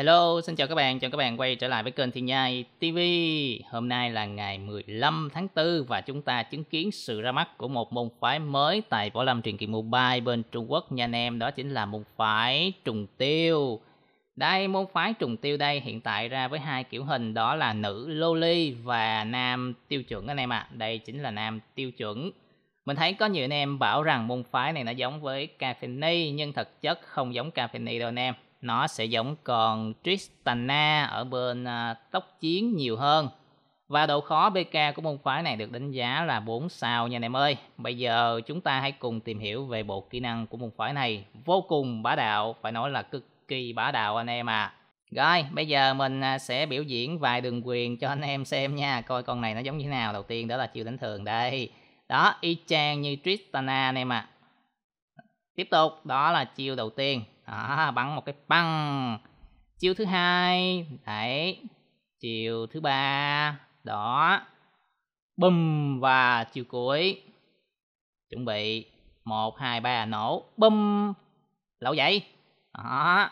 Hello, xin chào các bạn, chào các bạn quay trở lại với kênh Thiên Nhai TV. Hôm nay là ngày 15 tháng 4 và chúng ta chứng kiến sự ra mắt của một môn phái mới tại Võ Lâm Truyền Kỳ Mobile bên Trung Quốc nha anh em, đó chính là môn phái trùng tiêu. Đây, môn phái trùng tiêu đây hiện tại ra với hai kiểu hình đó là nữ loli và nam tiêu chuẩn anh em ạ. À. Đây chính là nam tiêu chuẩn. Mình thấy có nhiều anh em bảo rằng môn phái này nó giống với Caffeine nhưng thật chất không giống Caffeine đâu anh em nó sẽ giống còn Tristana ở bên à, tốc chiến nhiều hơn. Và độ khó BK của môn phái này được đánh giá là 4 sao nha anh em ơi. Bây giờ chúng ta hãy cùng tìm hiểu về bộ kỹ năng của môn phái này. Vô cùng bá đạo, phải nói là cực kỳ bá đạo anh em à. Rồi, bây giờ mình à, sẽ biểu diễn vài đường quyền cho anh em xem nha. Coi con này nó giống như thế nào. Đầu tiên đó là chiêu đánh thường đây. Đó, y chang như Tristana anh em ạ. À. Tiếp tục, đó là chiêu đầu tiên đó bắn một cái băng chiêu thứ hai đấy chiều thứ ba đó bùm và chiều cuối chuẩn bị một hai ba nổ bùm lẩu vậy đó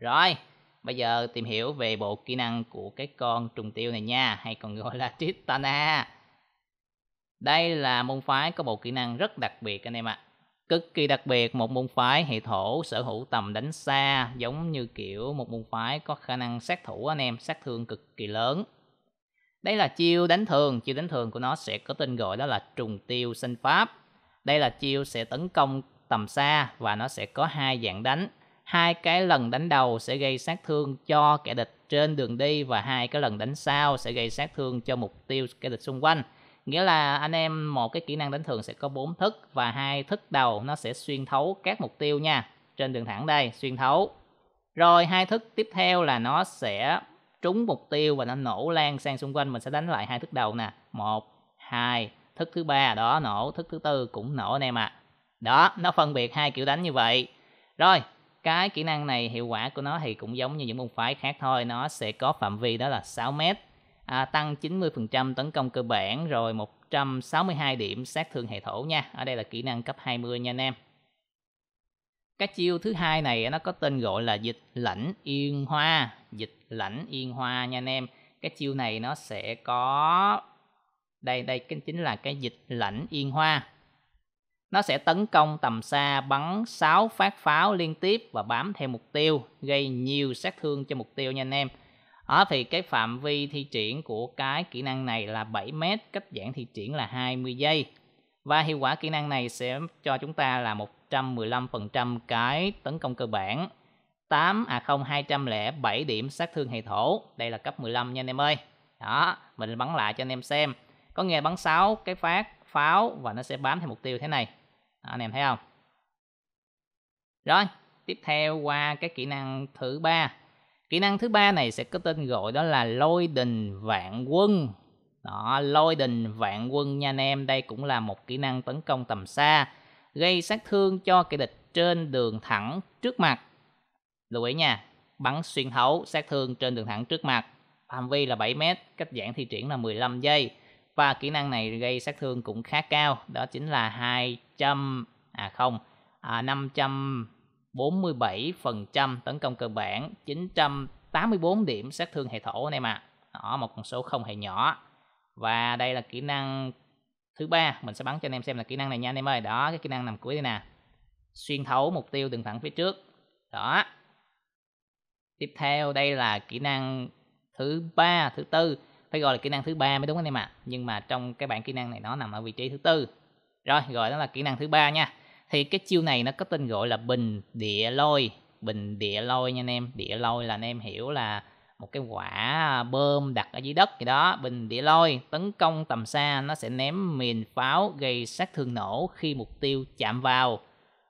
rồi bây giờ tìm hiểu về bộ kỹ năng của cái con trùng tiêu này nha hay còn gọi là titana đây là môn phái có bộ kỹ năng rất đặc biệt anh em ạ à cực kỳ đặc biệt một môn phái hệ thổ sở hữu tầm đánh xa giống như kiểu một môn phái có khả năng sát thủ anh em sát thương cực kỳ lớn đây là chiêu đánh thường chiêu đánh thường của nó sẽ có tên gọi đó là trùng tiêu sinh pháp đây là chiêu sẽ tấn công tầm xa và nó sẽ có hai dạng đánh hai cái lần đánh đầu sẽ gây sát thương cho kẻ địch trên đường đi và hai cái lần đánh sau sẽ gây sát thương cho mục tiêu kẻ địch xung quanh nghĩa là anh em một cái kỹ năng đánh thường sẽ có bốn thức và hai thức đầu nó sẽ xuyên thấu các mục tiêu nha trên đường thẳng đây xuyên thấu rồi hai thức tiếp theo là nó sẽ trúng mục tiêu và nó nổ lan sang xung quanh mình sẽ đánh lại hai thức đầu nè một hai thức thứ ba đó nổ thức thứ tư cũng nổ anh em ạ à. đó nó phân biệt hai kiểu đánh như vậy rồi cái kỹ năng này hiệu quả của nó thì cũng giống như những môn phái khác thôi nó sẽ có phạm vi đó là 6 mét à, tăng 90% tấn công cơ bản rồi 162 điểm sát thương hệ thổ nha. Ở đây là kỹ năng cấp 20 nha anh em. Cái chiêu thứ hai này nó có tên gọi là dịch lãnh yên hoa, dịch lãnh yên hoa nha anh em. Cái chiêu này nó sẽ có đây đây chính là cái dịch lãnh yên hoa. Nó sẽ tấn công tầm xa bắn 6 phát pháo liên tiếp và bám theo mục tiêu, gây nhiều sát thương cho mục tiêu nha anh em. Đó, thì cái phạm vi thi triển của cái kỹ năng này là 7 mét, cách giảng thi triển là 20 giây. Và hiệu quả kỹ năng này sẽ cho chúng ta là 115% cái tấn công cơ bản. 8 à không 207 điểm sát thương hệ thổ. Đây là cấp 15 nha anh em ơi. Đó, mình bắn lại cho anh em xem. Có nghe bắn 6 cái phát pháo và nó sẽ bám theo mục tiêu thế này. Đó, anh em thấy không? Rồi, tiếp theo qua cái kỹ năng thứ ba kỹ năng thứ ba này sẽ có tên gọi đó là lôi đình vạn quân đó lôi đình vạn quân nha anh em đây cũng là một kỹ năng tấn công tầm xa gây sát thương cho kẻ địch trên đường thẳng trước mặt lưu ý nha bắn xuyên thấu sát thương trên đường thẳng trước mặt phạm vi là 7 mét cách giảng thi triển là 15 giây và kỹ năng này gây sát thương cũng khá cao đó chính là 200 à không à 500 47% tấn công cơ bản, 984 điểm sát thương hệ thổ anh em ạ. Đó, một con số không hề nhỏ. Và đây là kỹ năng thứ ba mình sẽ bắn cho anh em xem là kỹ năng này nha anh em ơi. Đó, cái kỹ năng nằm cuối đây nè. Xuyên thấu mục tiêu đường thẳng phía trước. Đó. Tiếp theo đây là kỹ năng thứ ba, thứ tư phải gọi là kỹ năng thứ ba mới đúng anh em ạ. Nhưng mà trong cái bảng kỹ năng này nó nằm ở vị trí thứ tư. Rồi, gọi đó là kỹ năng thứ ba nha thì cái chiêu này nó có tên gọi là bình địa lôi bình địa lôi nha anh em địa lôi là anh em hiểu là một cái quả bơm đặt ở dưới đất gì đó bình địa lôi tấn công tầm xa nó sẽ ném mìn pháo gây sát thương nổ khi mục tiêu chạm vào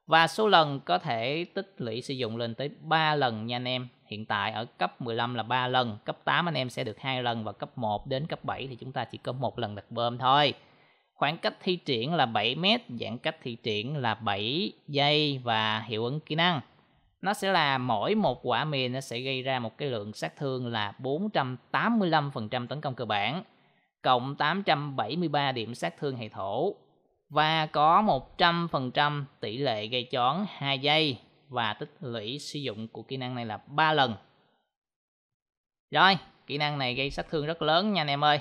và số lần có thể tích lũy sử dụng lên tới 3 lần nha anh em hiện tại ở cấp 15 là 3 lần cấp 8 anh em sẽ được hai lần và cấp 1 đến cấp 7 thì chúng ta chỉ có một lần đặt bơm thôi khoảng cách thi triển là 7 mét, giãn cách thi triển là 7 giây và hiệu ứng kỹ năng. Nó sẽ là mỗi một quả mìn nó sẽ gây ra một cái lượng sát thương là 485% tấn công cơ bản, cộng 873 điểm sát thương hệ thổ và có 100% tỷ lệ gây chón 2 giây và tích lũy sử dụng của kỹ năng này là 3 lần. Rồi, kỹ năng này gây sát thương rất lớn nha anh em ơi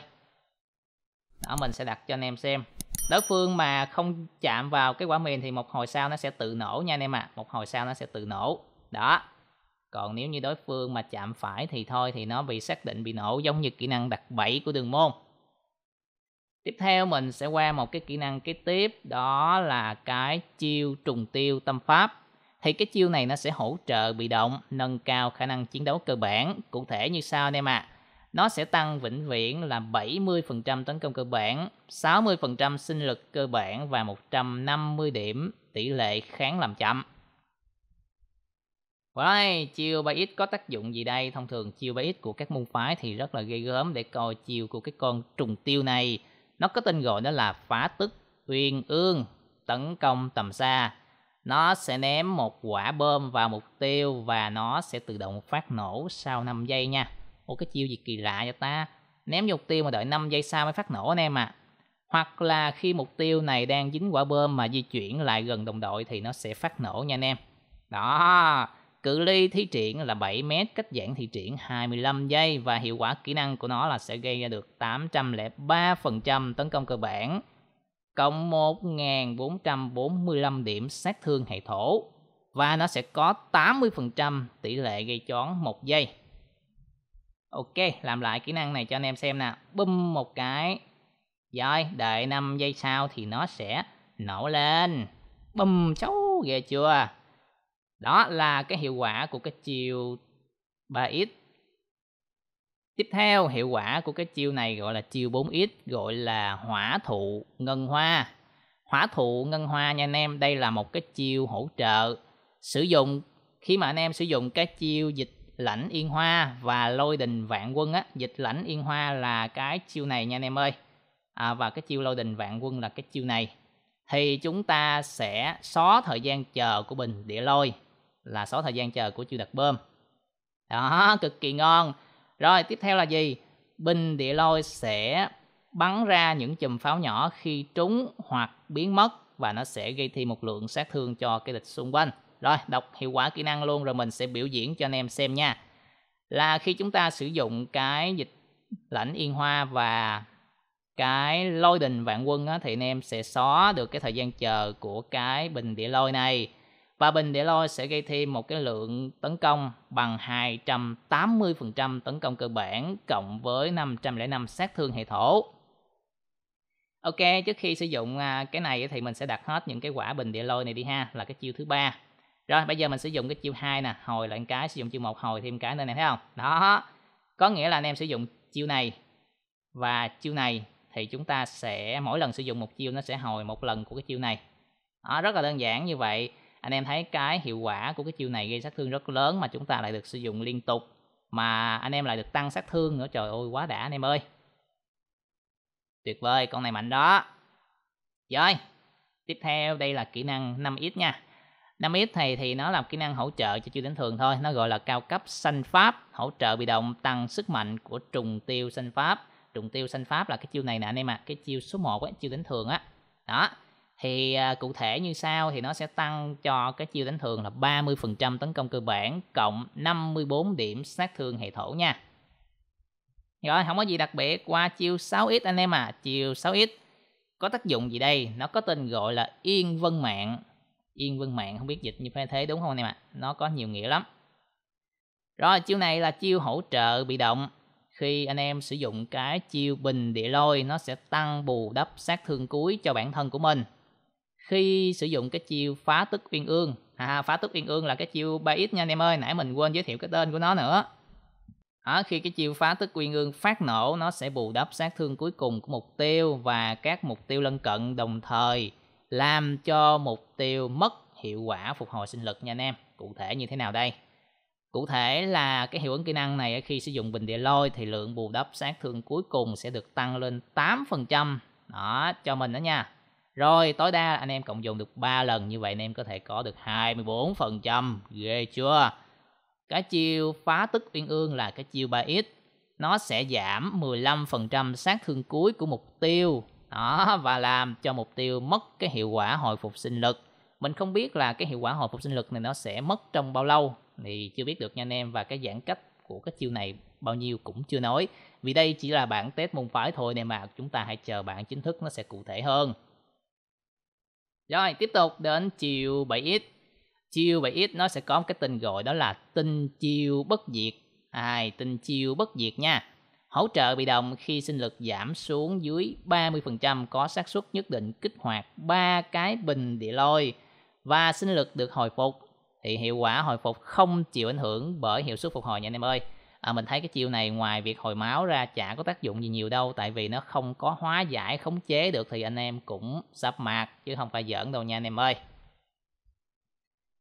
đó mình sẽ đặt cho anh em xem đối phương mà không chạm vào cái quả mìn thì một hồi sau nó sẽ tự nổ nha anh em ạ à. một hồi sau nó sẽ tự nổ đó còn nếu như đối phương mà chạm phải thì thôi thì nó bị xác định bị nổ giống như kỹ năng đặt bẫy của đường môn tiếp theo mình sẽ qua một cái kỹ năng kế tiếp đó là cái chiêu trùng tiêu tâm pháp thì cái chiêu này nó sẽ hỗ trợ bị động nâng cao khả năng chiến đấu cơ bản cụ thể như sau anh em ạ à nó sẽ tăng vĩnh viễn là 70% tấn công cơ bản, 60% sinh lực cơ bản và 150 điểm tỷ lệ kháng làm chậm. Vậy, chiêu bay ít có tác dụng gì đây? Thông thường chiêu bay ít của các môn phái thì rất là ghê gớm để coi chiêu của cái con trùng tiêu này. Nó có tên gọi đó là phá tức uyên ương, tấn công tầm xa. Nó sẽ ném một quả bom vào mục tiêu và nó sẽ tự động phát nổ sau 5 giây nha. Ủa cái chiêu gì kỳ lạ vậy ta Ném mục tiêu mà đợi 5 giây sau mới phát nổ anh em à Hoặc là khi mục tiêu này đang dính quả bơm mà di chuyển lại gần đồng đội thì nó sẽ phát nổ nha anh em Đó Cự ly thi triển là 7 mét, cách giãn thi triển 25 giây và hiệu quả kỹ năng của nó là sẽ gây ra được 803% tấn công cơ bản, cộng 1.445 điểm sát thương hệ thổ và nó sẽ có 80% tỷ lệ gây chón 1 giây ok làm lại kỹ năng này cho anh em xem nè bum một cái rồi đợi 5 giây sau thì nó sẽ nổ lên bum xấu ghê chưa đó là cái hiệu quả của cái chiều 3x Tiếp theo, hiệu quả của cái chiêu này gọi là chiêu 4X, gọi là hỏa thụ ngân hoa. Hỏa thụ ngân hoa nha anh em, đây là một cái chiêu hỗ trợ. Sử dụng, khi mà anh em sử dụng cái chiêu dịch lãnh yên hoa và lôi đình vạn quân á dịch lãnh yên hoa là cái chiêu này nha anh em ơi à, và cái chiêu lôi đình vạn quân là cái chiêu này thì chúng ta sẽ xóa thời gian chờ của bình địa lôi là xóa thời gian chờ của chiêu đặt bơm đó cực kỳ ngon rồi tiếp theo là gì bình địa lôi sẽ bắn ra những chùm pháo nhỏ khi trúng hoặc biến mất và nó sẽ gây thêm một lượng sát thương cho cái địch xung quanh rồi, đọc hiệu quả kỹ năng luôn rồi mình sẽ biểu diễn cho anh em xem nha. Là khi chúng ta sử dụng cái dịch lãnh yên hoa và cái lôi đình vạn quân á, thì anh em sẽ xóa được cái thời gian chờ của cái bình địa lôi này. Và bình địa lôi sẽ gây thêm một cái lượng tấn công bằng 280% tấn công cơ bản cộng với 505 sát thương hệ thổ. Ok, trước khi sử dụng à, cái này thì mình sẽ đặt hết những cái quả bình địa lôi này đi ha, là cái chiêu thứ ba rồi bây giờ mình sử dụng cái chiêu 2 nè hồi lại cái sử dụng chiêu 1 hồi thêm cái nên này thấy không đó có nghĩa là anh em sử dụng chiêu này và chiêu này thì chúng ta sẽ mỗi lần sử dụng một chiêu nó sẽ hồi một lần của cái chiêu này đó, rất là đơn giản như vậy anh em thấy cái hiệu quả của cái chiêu này gây sát thương rất lớn mà chúng ta lại được sử dụng liên tục mà anh em lại được tăng sát thương nữa trời ơi quá đã anh em ơi tuyệt vời con này mạnh đó rồi tiếp theo đây là kỹ năng 5 ít nha Năm x này thì nó làm kỹ năng hỗ trợ cho chiêu đánh thường thôi, nó gọi là cao cấp sanh pháp, hỗ trợ bị động tăng sức mạnh của trùng tiêu sanh pháp. Trùng tiêu sanh pháp là cái chiêu này nè anh em ạ, à. cái chiêu số 1 á, chiêu đánh thường á. Đó. Thì à, cụ thể như sau thì nó sẽ tăng cho cái chiêu đánh thường là 30% tấn công cơ bản cộng 54 điểm sát thương hệ thổ nha. Rồi, không có gì đặc biệt qua chiêu 6x anh em à, chiêu 6x có tác dụng gì đây? Nó có tên gọi là Yên Vân Mạng Yên Vân Mạng không biết dịch như thế đúng không anh em ạ? Nó có nhiều nghĩa lắm. Rồi chiêu này là chiêu hỗ trợ bị động. Khi anh em sử dụng cái chiêu bình địa lôi nó sẽ tăng bù đắp sát thương cuối cho bản thân của mình. Khi sử dụng cái chiêu phá tức uyên ương, à, phá tức uyên ương là cái chiêu 3x nha anh em ơi, nãy mình quên giới thiệu cái tên của nó nữa. À, khi cái chiêu phá tức uyên ương phát nổ nó sẽ bù đắp sát thương cuối cùng của mục tiêu và các mục tiêu lân cận đồng thời làm cho mục tiêu mất hiệu quả phục hồi sinh lực nha anh em cụ thể như thế nào đây cụ thể là cái hiệu ứng kỹ năng này khi sử dụng bình địa lôi thì lượng bù đắp sát thương cuối cùng sẽ được tăng lên 8% đó cho mình đó nha rồi tối đa anh em cộng dùng được 3 lần như vậy anh em có thể có được 24% ghê chưa cái chiêu phá tức uyên ương là cái chiêu 3x nó sẽ giảm 15% sát thương cuối của mục tiêu đó và làm cho mục tiêu mất cái hiệu quả hồi phục sinh lực mình không biết là cái hiệu quả hồi phục sinh lực này nó sẽ mất trong bao lâu thì chưa biết được nha anh em và cái giãn cách của cái chiêu này bao nhiêu cũng chưa nói vì đây chỉ là bản test môn phái thôi nên mà chúng ta hãy chờ bản chính thức nó sẽ cụ thể hơn rồi tiếp tục đến chiều 7x chiêu 7x nó sẽ có một cái tên gọi đó là tinh chiêu bất diệt ai tinh chiêu bất diệt nha Hỗ trợ bị động khi sinh lực giảm xuống dưới 30% có xác suất nhất định kích hoạt ba cái bình địa lôi và sinh lực được hồi phục thì hiệu quả hồi phục không chịu ảnh hưởng bởi hiệu suất phục hồi nha anh em ơi. À, mình thấy cái chiêu này ngoài việc hồi máu ra chả có tác dụng gì nhiều đâu tại vì nó không có hóa giải khống chế được thì anh em cũng sắp mạc chứ không phải giỡn đâu nha anh em ơi.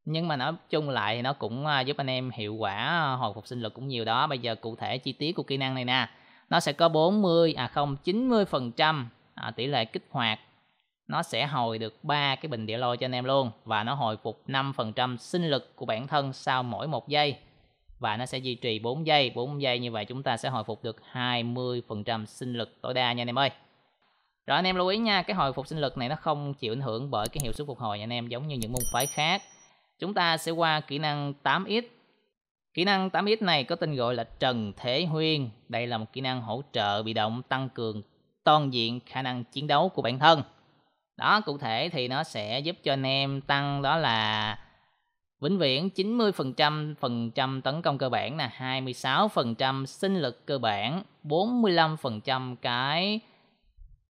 Nhưng mà nói chung lại thì nó cũng à, giúp anh em hiệu quả à, hồi phục sinh lực cũng nhiều đó. Bây giờ cụ thể chi tiết của kỹ năng này nè nó sẽ có 40 à không 90 phần trăm à, tỷ lệ kích hoạt nó sẽ hồi được ba cái bình địa lôi cho anh em luôn và nó hồi phục 5% phần trăm sinh lực của bản thân sau mỗi một giây và nó sẽ duy trì 4 giây 4 giây như vậy chúng ta sẽ hồi phục được 20% phần trăm sinh lực tối đa nha anh em ơi rồi anh em lưu ý nha cái hồi phục sinh lực này nó không chịu ảnh hưởng bởi cái hiệu suất phục hồi nha anh em giống như những môn phái khác chúng ta sẽ qua kỹ năng 8x Kỹ năng 8X này có tên gọi là Trần thế Huyên. Đây là một kỹ năng hỗ trợ bị động tăng cường toàn diện khả năng chiến đấu của bản thân. Đó, cụ thể thì nó sẽ giúp cho anh em tăng đó là vĩnh viễn 90% phần trăm tấn công cơ bản là 26% sinh lực cơ bản, 45% cái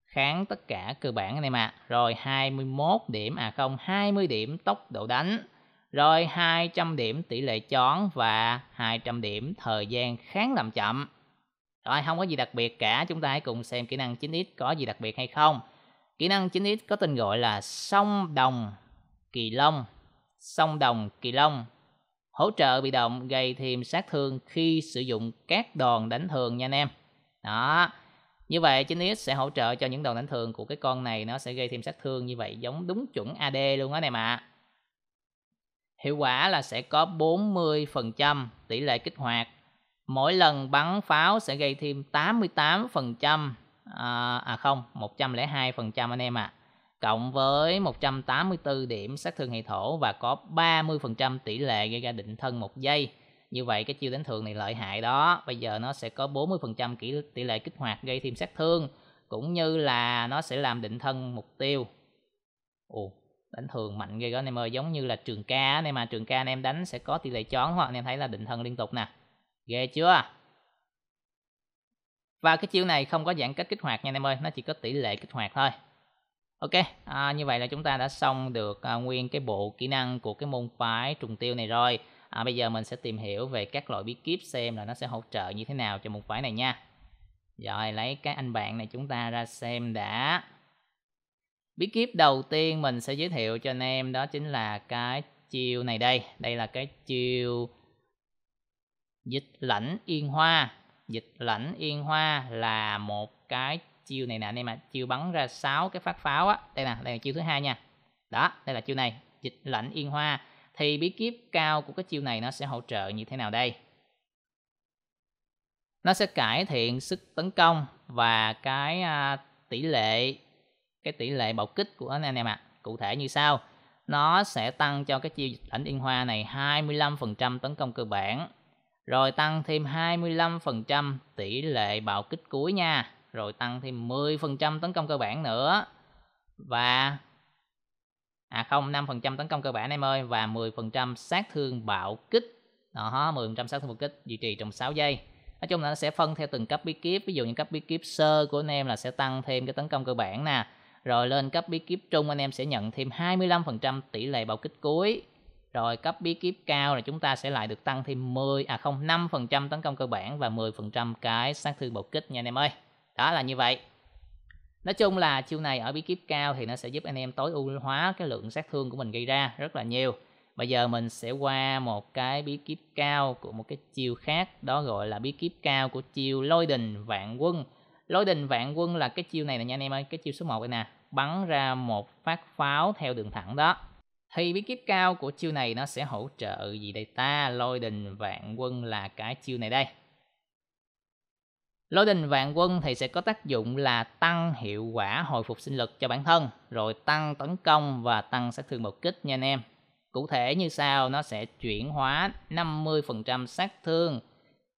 kháng tất cả cơ bản anh em ạ. À. Rồi 21 điểm à không, 20 điểm tốc độ đánh rồi 200 điểm tỷ lệ chón và 200 điểm thời gian kháng làm chậm. Rồi không có gì đặc biệt cả, chúng ta hãy cùng xem kỹ năng 9x có gì đặc biệt hay không. Kỹ năng 9x có tên gọi là song đồng kỳ lông. Song đồng kỳ lông hỗ trợ bị động gây thêm sát thương khi sử dụng các đòn đánh thường nha anh em. Đó. Như vậy 9x sẽ hỗ trợ cho những đòn đánh thường của cái con này nó sẽ gây thêm sát thương như vậy giống đúng chuẩn AD luôn á này mà. Hiệu quả là sẽ có 40% tỷ lệ kích hoạt. Mỗi lần bắn pháo sẽ gây thêm 88% à, à không, 102% anh em ạ. À. Cộng với 184 điểm sát thương hệ thổ và có 30% tỷ lệ gây ra định thân một giây. Như vậy cái chiêu đánh thường này lợi hại đó. Bây giờ nó sẽ có 40% tỷ lệ kích hoạt gây thêm sát thương. Cũng như là nó sẽ làm định thân mục tiêu. Ồ, đánh thường mạnh ghê đó anh em ơi giống như là trường ca anh em mà trường ca anh em đánh sẽ có tỷ lệ chón hoặc anh em thấy là định thân liên tục nè ghê chưa và cái chiêu này không có giãn cách kích hoạt nha anh em ơi nó chỉ có tỷ lệ kích hoạt thôi ok à, như vậy là chúng ta đã xong được à, nguyên cái bộ kỹ năng của cái môn phái trùng tiêu này rồi à, bây giờ mình sẽ tìm hiểu về các loại bí kíp xem là nó sẽ hỗ trợ như thế nào cho môn phái này nha rồi lấy cái anh bạn này chúng ta ra xem đã bí kíp đầu tiên mình sẽ giới thiệu cho anh em đó chính là cái chiêu này đây đây là cái chiêu dịch lãnh yên hoa dịch lãnh yên hoa là một cái chiêu này nè anh em ạ à. chiêu bắn ra 6 cái phát pháo á đây nè đây là chiêu thứ hai nha đó đây là chiêu này dịch lãnh yên hoa thì bí kíp cao của cái chiêu này nó sẽ hỗ trợ như thế nào đây nó sẽ cải thiện sức tấn công và cái à, tỷ lệ cái tỷ lệ bạo kích của anh em ạ. À. Cụ thể như sau. Nó sẽ tăng cho cái chiêu dịch ảnh yên hoa này 25% tấn công cơ bản. Rồi tăng thêm 25% tỷ lệ bạo kích cuối nha. Rồi tăng thêm 10% tấn công cơ bản nữa. Và À không, 5% tấn công cơ bản em ơi và 10% sát thương bạo kích. Đó, 10% sát thương bạo kích duy trì trong 6 giây. Nói chung là nó sẽ phân theo từng cấp bí kíp, ví dụ như cấp bí kíp sơ của anh em là sẽ tăng thêm cái tấn công cơ bản nè rồi lên cấp bí kíp trung anh em sẽ nhận thêm 25% tỷ lệ bạo kích cuối rồi cấp bí kíp cao là chúng ta sẽ lại được tăng thêm 10 à không 5% tấn công cơ bản và 10% cái sát thương bạo kích nha anh em ơi đó là như vậy nói chung là chiêu này ở bí kíp cao thì nó sẽ giúp anh em tối ưu hóa cái lượng sát thương của mình gây ra rất là nhiều bây giờ mình sẽ qua một cái bí kíp cao của một cái chiêu khác đó gọi là bí kíp cao của chiêu lôi đình vạn quân lối đình vạn quân là cái chiêu này nè nha anh em ơi cái chiêu số 1 đây nè bắn ra một phát pháo theo đường thẳng đó thì bí kíp cao của chiêu này nó sẽ hỗ trợ gì đây ta lôi đình vạn quân là cái chiêu này đây lôi đình vạn quân thì sẽ có tác dụng là tăng hiệu quả hồi phục sinh lực cho bản thân rồi tăng tấn công và tăng sát thương một kích nha anh em cụ thể như sau nó sẽ chuyển hóa 50% sát thương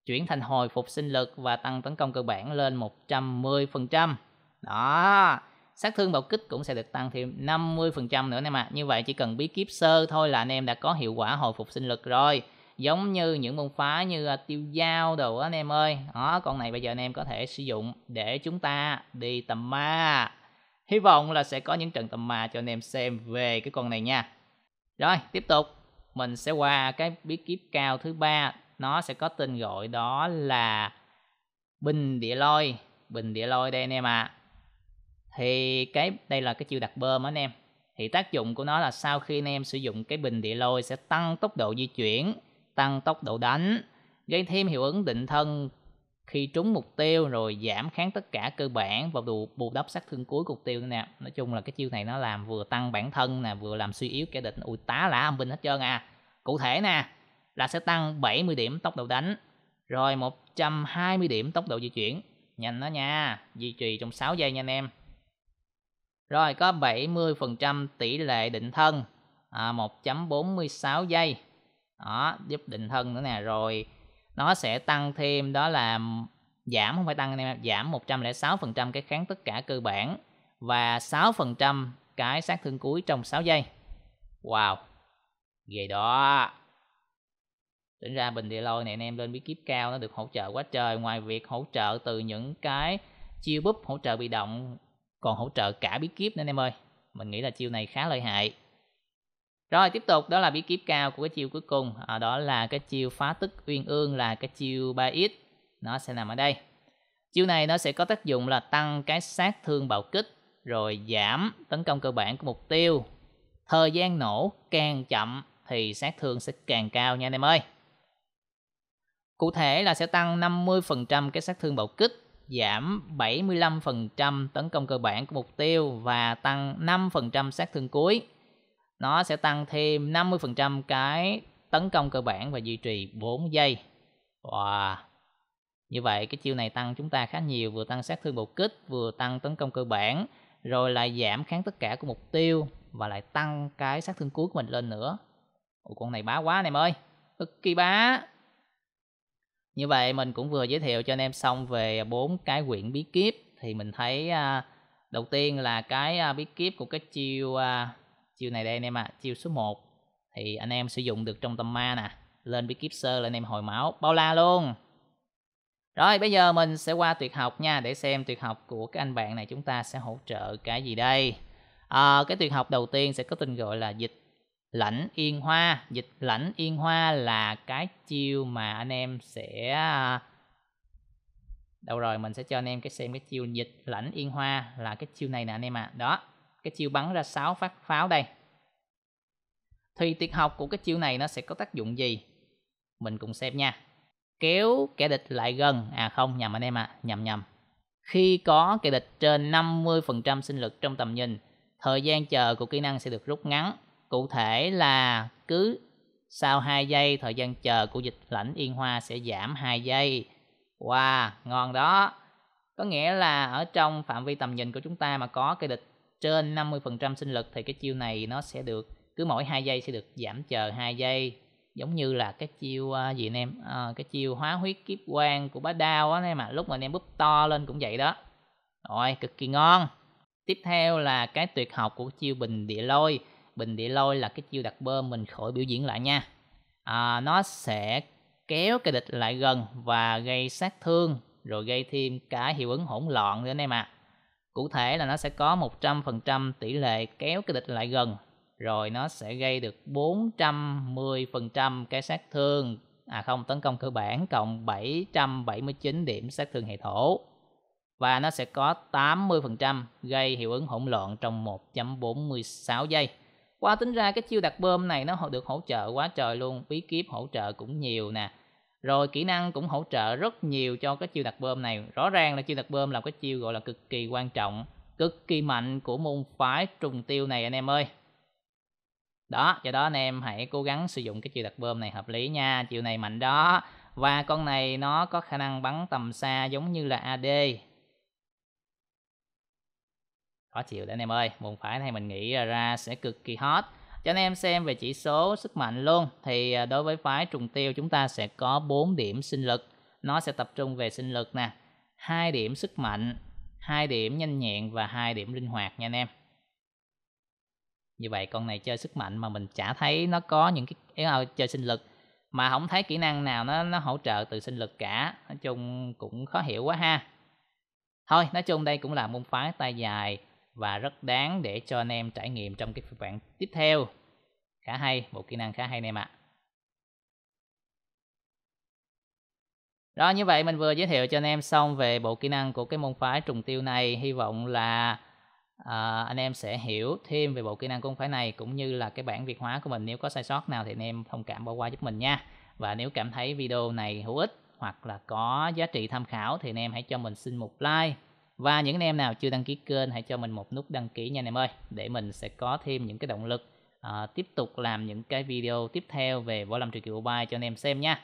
chuyển thành hồi phục sinh lực và tăng tấn công cơ bản lên 110%. Đó, sát thương bạo kích cũng sẽ được tăng thêm 50% nữa anh em ạ. Như vậy chỉ cần bí kíp sơ thôi là anh em đã có hiệu quả hồi phục sinh lực rồi. Giống như những môn phá như à, tiêu dao đồ anh em ơi. Đó, con này bây giờ anh em có thể sử dụng để chúng ta đi tầm ma. Hy vọng là sẽ có những trận tầm ma cho anh em xem về cái con này nha. Rồi, tiếp tục mình sẽ qua cái bí kíp cao thứ ba nó sẽ có tên gọi đó là bình địa lôi bình địa lôi đây anh em ạ à. thì cái đây là cái chiêu đặt bơm anh em thì tác dụng của nó là sau khi anh em sử dụng cái bình địa lôi sẽ tăng tốc độ di chuyển tăng tốc độ đánh gây thêm hiệu ứng định thân khi trúng mục tiêu rồi giảm kháng tất cả cơ bản và đủ bù đắp sát thương cuối mục tiêu nè nói chung là cái chiêu này nó làm vừa tăng bản thân nè vừa làm suy yếu kẻ địch ui tá lá âm binh hết trơn à cụ thể nè là sẽ tăng 70 điểm tốc độ đánh, rồi 120 điểm tốc độ di chuyển. Nhanh đó nha, duy trì trong 6 giây nha anh em. Rồi có 70% tỷ lệ định thân, à, 1.46 giây. Đó, giúp định thân nữa nè, rồi nó sẽ tăng thêm đó là giảm không phải tăng anh em giảm 106% cái kháng tất cả cơ bản và 6% cái sát thương cuối trong 6 giây. Wow. Ghê đó tính ra bình địa lôi này anh em lên bí kíp cao nó được hỗ trợ quá trời ngoài việc hỗ trợ từ những cái chiêu búp hỗ trợ bị động còn hỗ trợ cả bí kíp nữa anh em ơi mình nghĩ là chiêu này khá lợi hại rồi tiếp tục đó là bí kíp cao của cái chiêu cuối cùng à, đó là cái chiêu phá tức uyên ương là cái chiêu 3x nó sẽ nằm ở đây chiêu này nó sẽ có tác dụng là tăng cái sát thương bạo kích rồi giảm tấn công cơ bản của mục tiêu thời gian nổ càng chậm thì sát thương sẽ càng cao nha anh em ơi Cụ thể là sẽ tăng 50% cái sát thương bạo kích, giảm 75% tấn công cơ bản của mục tiêu và tăng 5% sát thương cuối. Nó sẽ tăng thêm 50% cái tấn công cơ bản và duy trì 4 giây. Wow. Như vậy cái chiêu này tăng chúng ta khá nhiều, vừa tăng sát thương bạo kích, vừa tăng tấn công cơ bản, rồi lại giảm kháng tất cả của mục tiêu và lại tăng cái sát thương cuối của mình lên nữa. Ủa con này bá quá anh em ơi. Cực kỳ bá. Như vậy mình cũng vừa giới thiệu cho anh em xong về bốn cái quyển bí kíp thì mình thấy à, đầu tiên là cái à, bí kíp của cái chiêu à, chiêu này đây anh em ạ, à, chiêu số 1 thì anh em sử dụng được trong tâm ma nè, lên bí kíp sơ là anh em hồi máu bao la luôn. Rồi bây giờ mình sẽ qua tuyệt học nha để xem tuyệt học của các anh bạn này chúng ta sẽ hỗ trợ cái gì đây. À, cái tuyệt học đầu tiên sẽ có tên gọi là dịch lãnh yên hoa dịch lãnh yên hoa là cái chiêu mà anh em sẽ à, đâu rồi mình sẽ cho anh em cái xem cái chiêu dịch lãnh yên hoa là cái chiêu này nè anh em ạ à. đó cái chiêu bắn ra 6 phát pháo đây thì tuyệt học của cái chiêu này nó sẽ có tác dụng gì mình cùng xem nha kéo kẻ địch lại gần à không nhầm anh em ạ à, nhầm nhầm khi có kẻ địch trên 50% sinh lực trong tầm nhìn thời gian chờ của kỹ năng sẽ được rút ngắn Cụ thể là cứ sau 2 giây thời gian chờ của dịch lãnh yên hoa sẽ giảm 2 giây. Wow, ngon đó. Có nghĩa là ở trong phạm vi tầm nhìn của chúng ta mà có cây địch trên 50% sinh lực thì cái chiêu này nó sẽ được cứ mỗi 2 giây sẽ được giảm chờ 2 giây. Giống như là cái chiêu ờ, gì anh em, à, cái chiêu hóa huyết kiếp quang của bá đao á mà lúc mà anh em búp to lên cũng vậy đó. Rồi, cực kỳ ngon. Tiếp theo là cái tuyệt học của chiêu bình địa lôi bình địa lôi là cái chiêu đặt bơm mình khỏi biểu diễn lại nha à, nó sẽ kéo cái địch lại gần và gây sát thương rồi gây thêm cả hiệu ứng hỗn loạn nữa anh em ạ à. cụ thể là nó sẽ có 100% tỷ lệ kéo cái địch lại gần rồi nó sẽ gây được 410% cái sát thương à không tấn công cơ bản cộng 779 điểm sát thương hệ thổ và nó sẽ có 80% gây hiệu ứng hỗn loạn trong 1.46 giây qua tính ra cái chiêu đặt bơm này nó được hỗ trợ quá trời luôn bí kíp hỗ trợ cũng nhiều nè rồi kỹ năng cũng hỗ trợ rất nhiều cho cái chiêu đặt bơm này rõ ràng là chiêu đặt bơm là cái chiêu gọi là cực kỳ quan trọng cực kỳ mạnh của môn phái trùng tiêu này anh em ơi đó do đó anh em hãy cố gắng sử dụng cái chiêu đặt bơm này hợp lý nha chiêu này mạnh đó và con này nó có khả năng bắn tầm xa giống như là ad khó chịu đấy anh em ơi môn phải này mình nghĩ ra sẽ cực kỳ hot cho anh em xem về chỉ số sức mạnh luôn thì à, đối với phái trùng tiêu chúng ta sẽ có 4 điểm sinh lực nó sẽ tập trung về sinh lực nè hai điểm sức mạnh hai điểm nhanh nhẹn và hai điểm linh hoạt nha anh em như vậy con này chơi sức mạnh mà mình chả thấy nó có những cái à, chơi sinh lực mà không thấy kỹ năng nào nó nó hỗ trợ từ sinh lực cả nói chung cũng khó hiểu quá ha thôi nói chung đây cũng là môn phái tay dài và rất đáng để cho anh em trải nghiệm trong cái phiên bản tiếp theo khá hay một kỹ năng khá hay anh em ạ à. như vậy mình vừa giới thiệu cho anh em xong về bộ kỹ năng của cái môn phái trùng tiêu này. Hy vọng là à, anh em sẽ hiểu thêm về bộ kỹ năng của môn phái này cũng như là cái bản việt hóa của mình. Nếu có sai sót nào thì anh em thông cảm bỏ qua giúp mình nha. Và nếu cảm thấy video này hữu ích hoặc là có giá trị tham khảo thì anh em hãy cho mình xin một like và những anh em nào chưa đăng ký kênh hãy cho mình một nút đăng ký nha anh em ơi để mình sẽ có thêm những cái động lực à, tiếp tục làm những cái video tiếp theo về võ lâm trừ kiệu bay cho anh em xem nha.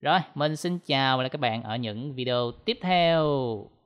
Rồi, mình xin chào lại các bạn ở những video tiếp theo.